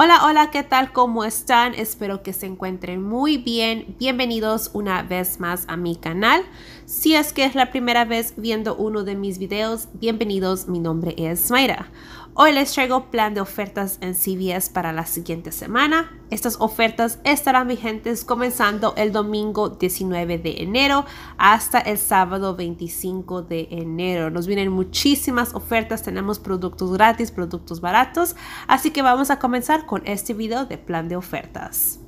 Hola, hola, ¿qué tal? ¿Cómo están? Espero que se encuentren muy bien. Bienvenidos una vez más a mi canal. Si es que es la primera vez viendo uno de mis videos, bienvenidos. Mi nombre es Mayra. Hoy les traigo plan de ofertas en CVS para la siguiente semana. Estas ofertas estarán vigentes comenzando el domingo 19 de enero hasta el sábado 25 de enero. Nos vienen muchísimas ofertas, tenemos productos gratis, productos baratos, así que vamos a comenzar con este video de plan de ofertas.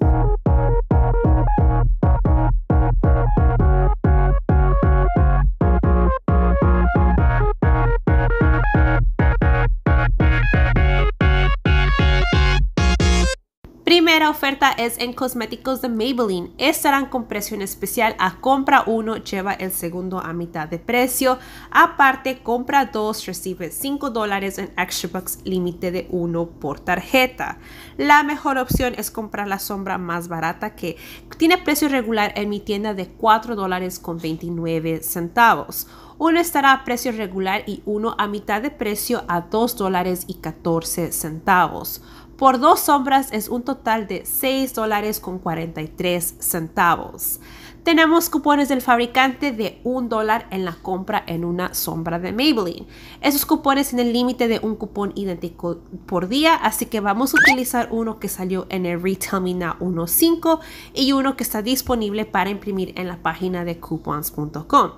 primera oferta es en cosméticos de Maybelline. Estarán con precio en especial a compra 1 lleva el segundo a mitad de precio. Aparte, compra dos, recibe 5 dólares en extra bucks, límite de uno por tarjeta. La mejor opción es comprar la sombra más barata que tiene precio regular en mi tienda de 4 dólares con 29 centavos. Uno estará a precio regular y uno a mitad de precio a dos dólares y 14 centavos por dos sombras es un total de 6 dólares con 43 centavos. Tenemos cupones del fabricante de un dólar en la compra en una sombra de Maybelline. Esos cupones tienen el límite de un cupón idéntico por día, así que vamos a utilizar uno que salió en el Retail 1.5 y uno que está disponible para imprimir en la página de coupons.com.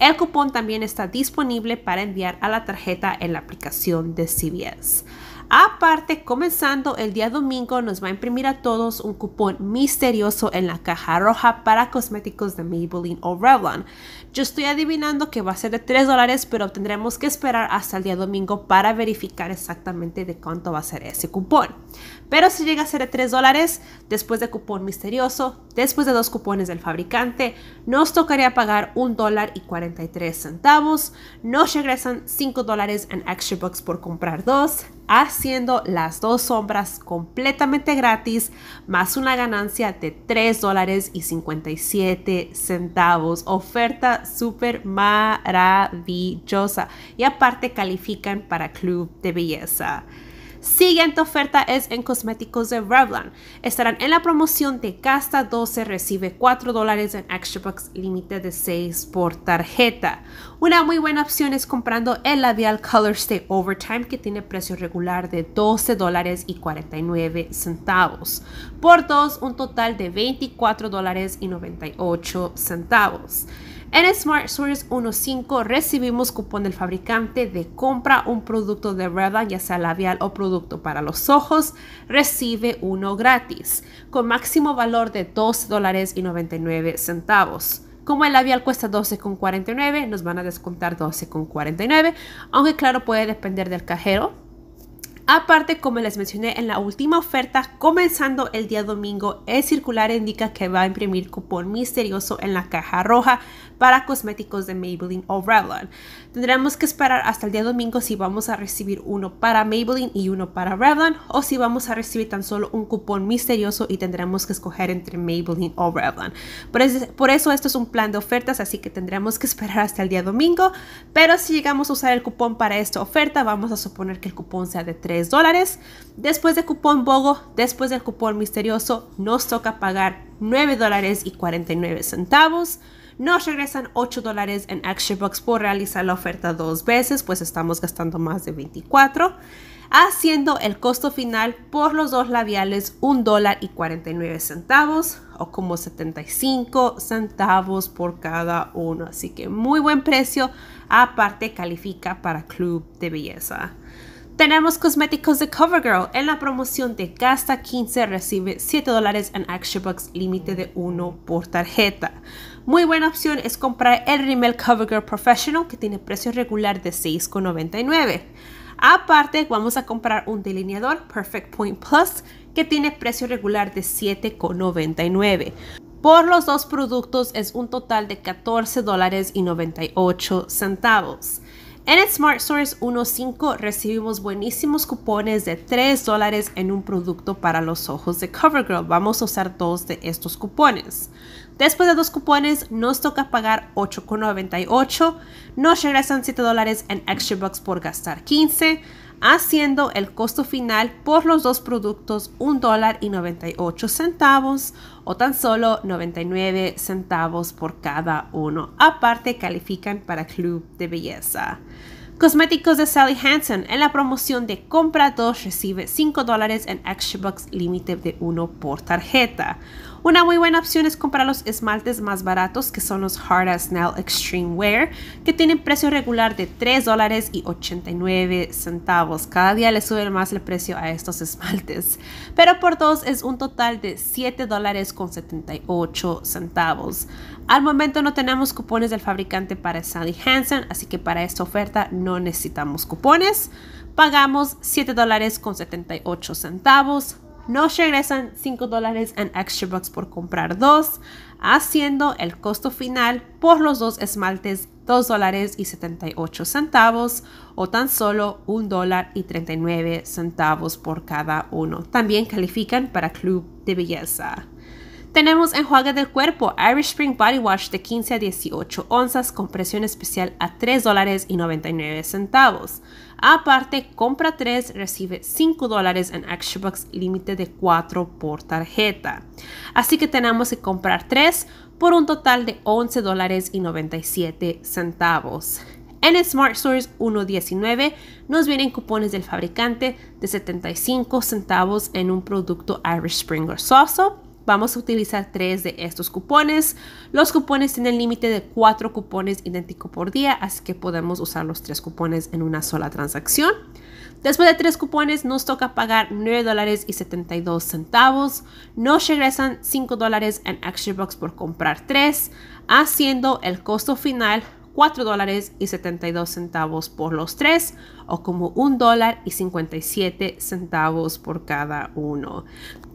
El cupón también está disponible para enviar a la tarjeta en la aplicación de CVS. Aparte, comenzando el día domingo, nos va a imprimir a todos un cupón misterioso en la caja roja para cosméticos de Maybelline o Revlon. Yo estoy adivinando que va a ser de 3 dólares, pero tendremos que esperar hasta el día domingo para verificar exactamente de cuánto va a ser ese cupón. Pero si llega a ser de 3 dólares, después de cupón misterioso, Después de dos cupones del fabricante, nos tocaría pagar un dólar y 43 centavos. Nos regresan 5 dólares en extra bucks por comprar dos, haciendo las dos sombras completamente gratis, más una ganancia de 3 dólares y 57 centavos. Oferta súper maravillosa. Y aparte califican para Club de Belleza. Siguiente oferta es en cosméticos de Revlon. Estarán en la promoción de Casta 12, recibe 4 dólares en Extra Bucks, límite de 6 por tarjeta. Una muy buena opción es comprando el labial Color Stay Overtime que tiene precio regular de 12 dólares y 49 centavos. Por dos, un total de 24 dólares y 98 centavos. En Smart 1.5 recibimos cupón del fabricante de compra un producto de Revlon, ya sea labial o producto para los ojos, recibe uno gratis, con máximo valor de $12.99. Como el labial cuesta $12.49, nos van a descontar $12.49, aunque claro puede depender del cajero. Aparte, como les mencioné en la última oferta, comenzando el día domingo, el circular indica que va a imprimir cupón misterioso en la caja roja para cosméticos de Maybelline o Revlon. Tendremos que esperar hasta el día domingo si vamos a recibir uno para Maybelline y uno para Revlon o si vamos a recibir tan solo un cupón misterioso y tendremos que escoger entre Maybelline o Revlon. Por, eso esto es un plan de ofertas, así que tendremos que esperar hasta el día domingo, pero si llegamos a usar el cupón para esta oferta, vamos a suponer que el cupón sea de 3 dólares. Después del cupón BOGO, después del cupón misterioso, nos toca pagar 9 dólares y 49 centavos nos regresan 8 dólares en Action Bucks por realizar la oferta dos veces, pues estamos gastando más de 24 haciendo el costo final por los dos labiales $1.49 y o como 75 centavos por cada uno. Así que muy buen precio. Aparte califica para club de belleza. Tenemos cosméticos de CoverGirl. En la promoción de Gasta 15 recibe 7 dólares en ActionBox, límite de 1 por tarjeta. Muy buena opción es comprar el Rimmel CoverGirl Professional que tiene precio regular de $6,99. Aparte, vamos a comprar un delineador Perfect Point Plus que tiene precio regular de $7,99. Por los dos productos es un total de $14.98. En el Smart Source 1.5 recibimos buenísimos cupones de $3 en un producto para los ojos de CoverGirl. Vamos a usar dos de estos cupones. Después de dos cupones, nos toca pagar 8,98. Nos regresan 7 dólares en extra bucks por gastar 15, haciendo el costo final por los dos productos $1.98 dólar y o tan solo 99 centavos por cada uno. Aparte, califican para Club de Belleza. Cosméticos de Sally Hansen. En la promoción de compra 2 recibe 5 dólares en Extra Bucks límite de 1 por tarjeta. Una muy buena opción es comprar los esmaltes más baratos que son los Hard As Nail Extreme Wear que tienen precio regular de 3 dólares y 89 centavos. Cada día le sube más el precio a estos esmaltes, pero por dos es un total de 7 dólares con 78 centavos. Al momento no tenemos cupones del fabricante para Sally Hansen, así que para esta oferta no necesitamos cupones. Pagamos $7.78. dólares Nos regresan $5 dólares en extra bucks por comprar dos, haciendo el costo final por los dos esmaltes $2.78. dólares y centavos o tan solo $1.39 dólar por cada uno. También califican para Club de Belleza. Tenemos enjuague del cuerpo Irish Spring Body Wash de 15 a 18 onzas con presión especial a $3.99. Aparte, compra 3, recibe 5 en Action Bucks, límite de 4 por tarjeta. Así que tenemos que comprar 3 por un total de $11.97. En Smart Stores 1.19 nos vienen cupones del fabricante de 75 centavos en un producto Irish Spring Soso vamos a utilizar tres de estos cupones. Los cupones tienen límite de cuatro cupones idéntico por día, así que podemos usar los tres cupones en una sola transacción. Después de tres cupones nos toca pagar 9 dólares y 72 centavos. Nos regresan 5 dólares en box por comprar tres haciendo el costo final 4 dólares y 72 centavos por los tres o como un dólar y 57 centavos por cada uno.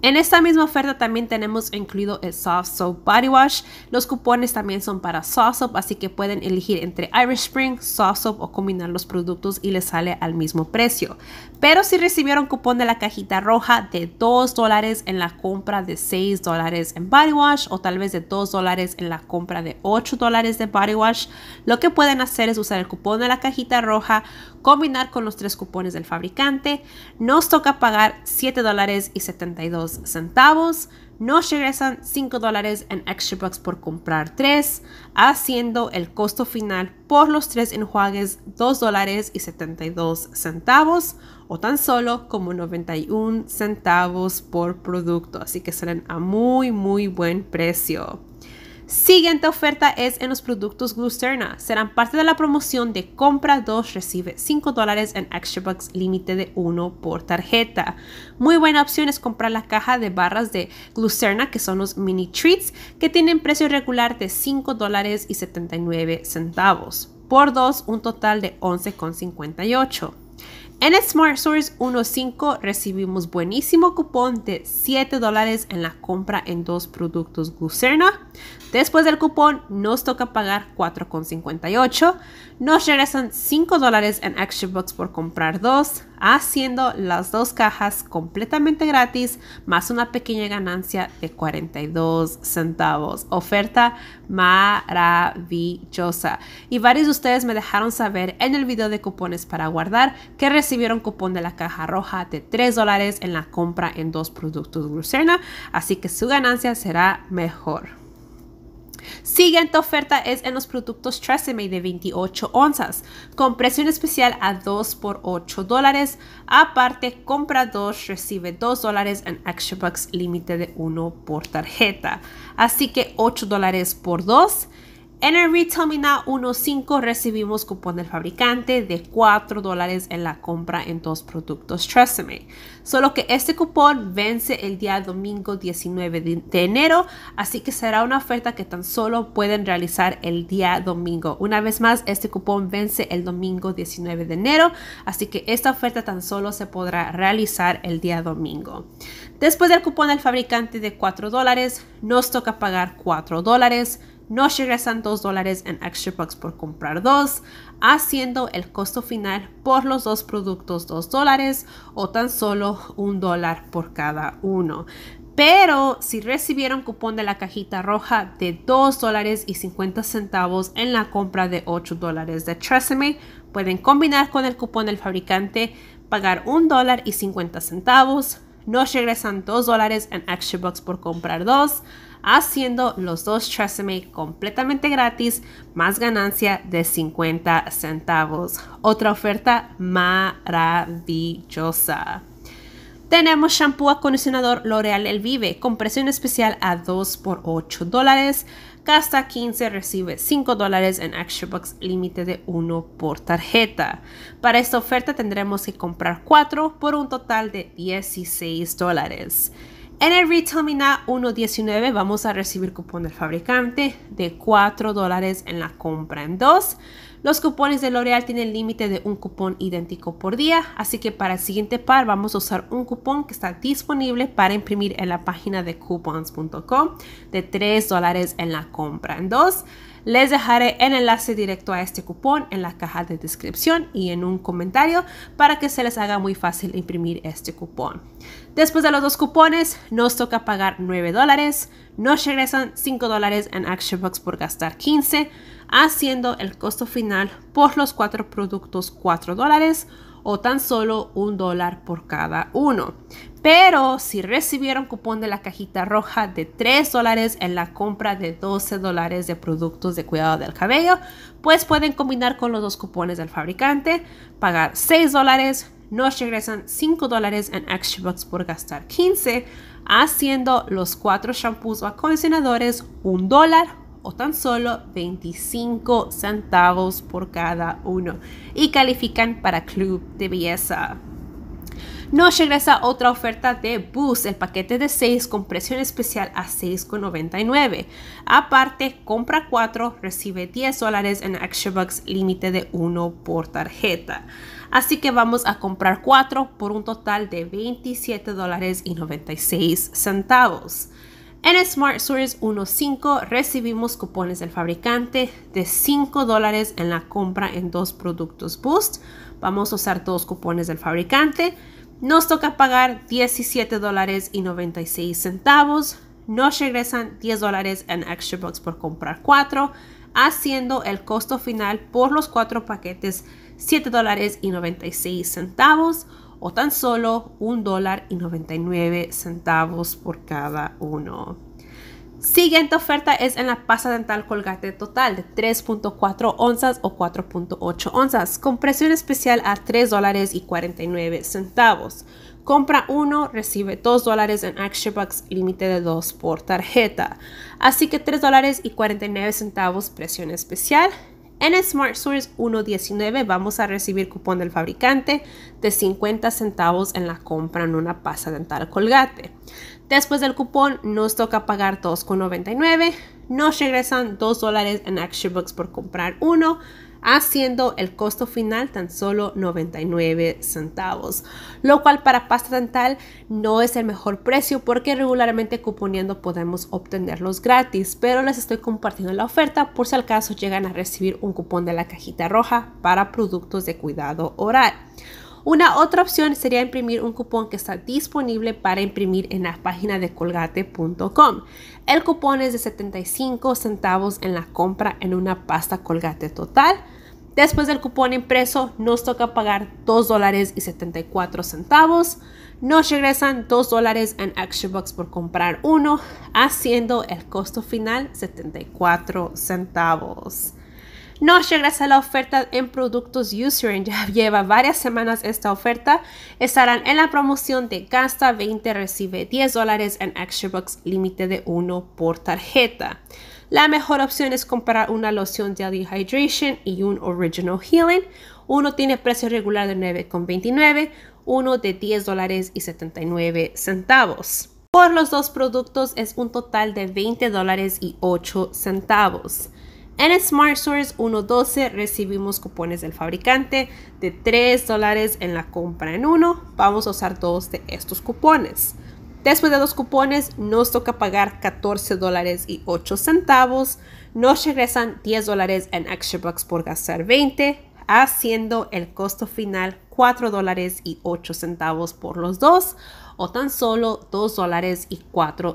En esta misma oferta también tenemos incluido el Soft Soap Body Wash. Los cupones también son para Soft Soap, así que pueden elegir entre Irish Spring, Soft Soap o combinar los productos y les sale al mismo precio. Pero si recibieron cupón de la cajita roja de $2 en la compra de $6 en Body Wash o tal vez de $2 en la compra de $8 de Body Wash, lo que pueden hacer es usar el cupón de la cajita roja combinar con los tres cupones del fabricante, nos toca pagar $7.72. nos regresan 5 en extra bucks por comprar tres, haciendo el costo final por los tres enjuagues $2.72 o tan solo como 91 centavos por producto, así que salen a muy muy buen precio. Siguiente oferta es en los productos Glucerna. Serán parte de la promoción de compra 2, recibe 5 dólares en Extra Bucks, límite de 1 por tarjeta. Muy buena opción es comprar la caja de barras de Glucerna, que son los mini treats, que tienen precio regular de 5 dólares y 79 centavos. Por 2, un total de 11,58. En SmartSource 1.5 recibimos buenísimo cupón de 7 en la compra en dos productos Gucerna. Después del cupón nos toca pagar 4,58. Nos regresan 5 en Extra Bucks por comprar dos haciendo las dos cajas completamente gratis más una pequeña ganancia de 42 centavos. Oferta maravillosa. Y varios de ustedes me dejaron saber en el video de cupones para guardar que recibieron cupón de la caja roja de 3 dólares en la compra en dos productos Glucerna, así que su ganancia será mejor. Siguiente oferta es en los productos Tresemme de 28 onzas, con presión especial a 2 por 8 dólares. Aparte, compra 2, recibe 2 dólares en Extra Bucks límite de 1 por tarjeta. Así que 8 dólares por 2 en el Retail Mina 1.5 recibimos cupón del fabricante de 4 dólares en la compra en dos productos Tresemme. Solo que este cupón vence el día domingo 19 de enero, así que será una oferta que tan solo pueden realizar el día domingo. Una vez más, este cupón vence el domingo 19 de enero, así que esta oferta tan solo se podrá realizar el día domingo. Después del cupón del fabricante de 4 dólares, nos toca pagar 4 dólares no regresan 2 dólares en extra bucks por comprar dos, haciendo el costo final por los dos productos 2 o tan solo $1 por cada uno. Pero si recibieron cupón de la cajita roja de 2 y 50 centavos en la compra de 8 dólares de Tresemme, pueden combinar con el cupón del fabricante, pagar 1 dólar y 50 centavos, no regresan 2 dólares en extra bucks por comprar dos haciendo los dos Tresemme completamente gratis, más ganancia de 50 centavos. Otra oferta maravillosa. Tenemos shampoo acondicionador L'Oreal El Vive con presión especial a 2 por 8 dólares. Gasta 15, recibe 5 dólares en Extra Bucks, límite de 1 por tarjeta. Para esta oferta tendremos que comprar 4 por un total de 16 dólares. En el Retail Mina 1.19 vamos a recibir cupón del fabricante de 4 dólares en la compra en 2. Los cupones de L'Oreal tienen límite de un cupón idéntico por día, así que para el siguiente par vamos a usar un cupón que está disponible para imprimir en la página de coupons.com de 3 dólares en la compra. En dos, les dejaré el enlace directo a este cupón en la caja de descripción y en un comentario para que se les haga muy fácil imprimir este cupón. Después de los dos cupones, nos toca pagar 9 dólares, nos regresan 5 dólares en ActionBox por gastar 15, haciendo el costo final por los cuatro productos 4 dólares o tan solo un dólar por cada uno. Pero si recibieron cupón de la cajita roja de 3 dólares en la compra de 12 dólares de productos de cuidado del cabello, pues pueden combinar con los dos cupones del fabricante, pagar 6 dólares, nos regresan 5 dólares en extra bucks por gastar 15, haciendo los cuatro shampoos o acondicionadores 1 dólar o tan solo 25 centavos por cada uno y califican para club de belleza. Nos regresa otra oferta de Boost, el paquete de 6 con presión especial a 6,99. Aparte, compra 4, recibe 10 dólares en Extra Bucks, límite de 1 por tarjeta. Así que vamos a comprar 4 por un total de $27.96. dólares centavos. En Smart 1.5 recibimos cupones del fabricante de 5 en la compra en dos productos Boost. Vamos a usar dos cupones del fabricante. Nos toca pagar $17.96. Nos regresan 10 dólares en extra bucks por comprar 4, haciendo el costo final por los cuatro paquetes $7.96 o tan solo un dólar y 99 centavos por cada uno. Siguiente oferta es en la pasta dental colgate total de 3.4 onzas o 4.8 onzas con presión especial a $3.49. dólares y 49 centavos. Compra uno, recibe 2 dólares en Action Bucks, límite de 2 por tarjeta. Así que $3.49, dólares y 49 centavos, presión especial. En Smart 1.19 vamos a recibir cupón del fabricante de 50 centavos en la compra en una pasta dental colgate. Después del cupón nos toca pagar 2,99. Nos regresan 2 dólares en Action por comprar uno haciendo el costo final tan solo 99 centavos, lo cual para pasta dental no es el mejor precio porque regularmente cuponiendo podemos obtenerlos gratis, pero les estoy compartiendo la oferta por si al caso llegan a recibir un cupón de la cajita roja para productos de cuidado oral. Una otra opción sería imprimir un cupón que está disponible para imprimir en la página de colgate.com. El cupón es de 75 centavos en la compra en una pasta colgate total Después del cupón impreso nos toca pagar $2.74. dólares y centavos. Nos regresan 2 dólares en extra Box por comprar uno, haciendo el costo final 74 centavos. Nos regresa la oferta en productos user Ya lleva varias semanas esta oferta. Estarán en la promoción de Gasta 20, recibe 10 dólares en extra Box, límite de 1 por tarjeta. La mejor opción es comprar una loción de Dehydration y un Original Healing. Uno tiene precio regular de 9,29, uno de 10 dólares y 79 centavos. Por los dos productos es un total de 20 dólares y 8 centavos. En Smart Source 112 recibimos cupones del fabricante de 3 dólares en la compra en uno. Vamos a usar dos de estos cupones. Después de los cupones nos toca pagar 14 dólares y centavos. Nos regresan 10 dólares en extra bucks por gastar 20, haciendo el costo final 4 dólares y centavos por los dos o tan solo 2 dólares y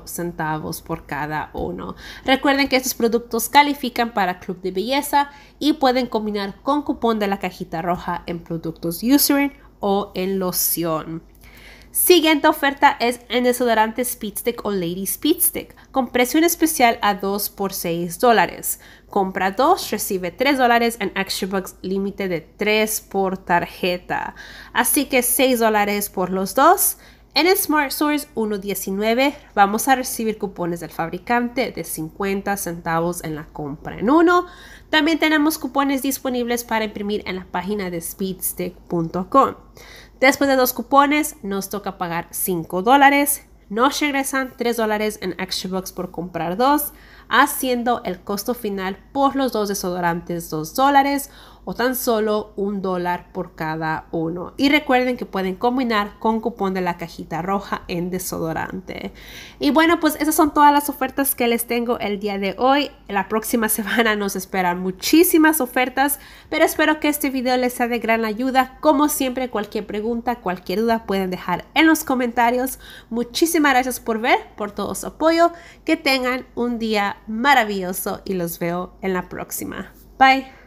centavos por cada uno. Recuerden que estos productos califican para Club de Belleza y pueden combinar con cupón de la cajita roja en productos Userin o en loción. Siguiente oferta es en desodorante Speedstick o Lady Stick con presión especial a 2 por 6 dólares. Compra 2, recibe 3 dólares en Extra Bucks límite de 3 por tarjeta. Así que 6 dólares por los dos en el Smart Source 1.19 vamos a recibir cupones del fabricante de 50 centavos en la compra en uno. También tenemos cupones disponibles para imprimir en la página de speedstick.com. Después de dos cupones nos toca pagar 5 dólares. Nos regresan 3 dólares en ActionBox por comprar dos, haciendo el costo final por los dos desodorantes 2 dólares o tan solo un dólar por cada uno. Y recuerden que pueden combinar con cupón de la cajita roja en desodorante. Y bueno, pues esas son todas las ofertas que les tengo el día de hoy. La próxima semana nos esperan muchísimas ofertas, pero espero que este video les sea de gran ayuda. Como siempre, cualquier pregunta, cualquier duda pueden dejar en los comentarios. Muchísimas gracias por ver, por todo su apoyo. Que tengan un día maravilloso y los veo en la próxima. Bye.